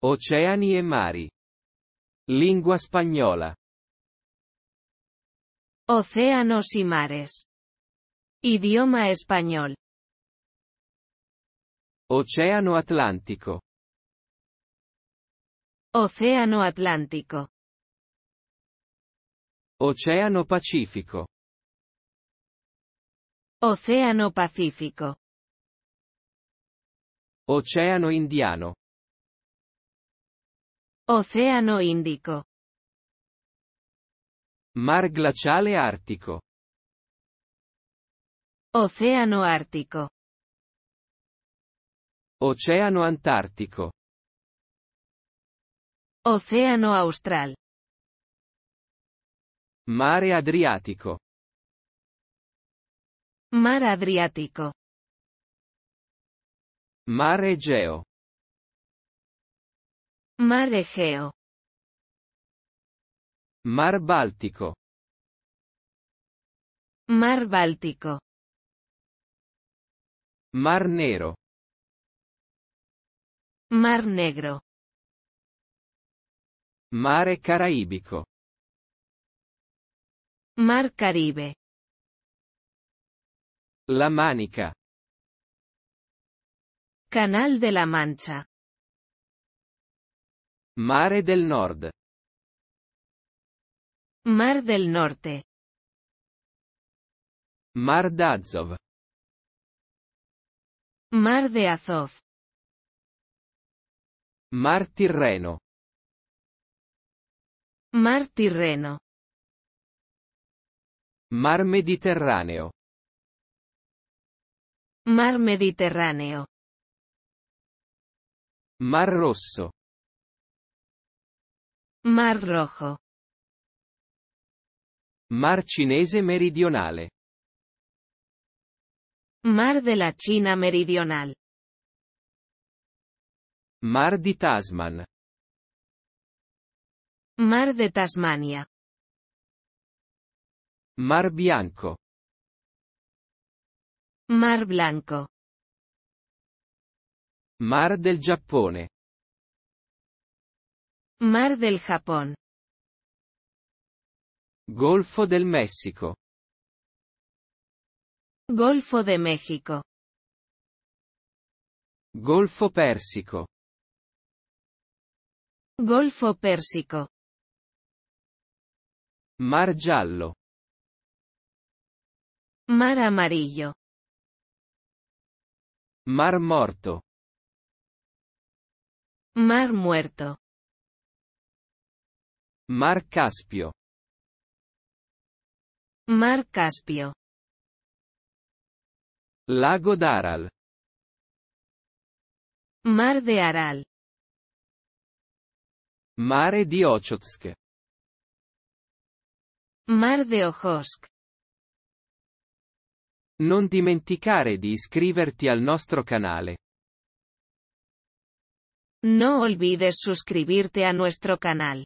Oceani e mari. Lingua spagnola. Océanos y mares. Idioma español. Océano Atlántico. Océano Atlántico. Océano Pacífico. Océano Pacífico. Océano Indiano. Oceano Indico. Mar glaciale artico. Oceano Artico. Oceano Antartico. Oceano Austral. Mare Adriatico. Mar Adriatico. Mare Egeo. Mar Egeo. Mar Báltico. Mar Báltico. Mar Nero. Mar Negro. Mare Caraibico. Mar Caribe. La Manica. Canal de la Mancha. Mare del Nord. Mar del Norte. Mar d'Azov. Mar de Azov. Mar Tirreno. Mar Tirreno. Mar Mediterraneo. Mar Mediterraneo. Mar Rosso. Mar Rojo. Mar Cinese meridionale. Mar della Cina meridionale. Mar di Tasman. Mar de Tasmania. Mar Bianco. Mar Blanco. Mar del Giappone. Mar del Japón. Golfo del México. Golfo de México. Golfo Pérsico. Golfo Pérsico. Mar Giallo. Mar Amarillo. Mar Morto. Mar Muerto. Mar Caspio. Mar Caspio. Lago d'Aral. Mar de Aral. Mare di Ochotsk. Mar de Ochotsk. Non dimenticare di iscriverti al nostro canale. No olvides suscribirte a nuestro canal.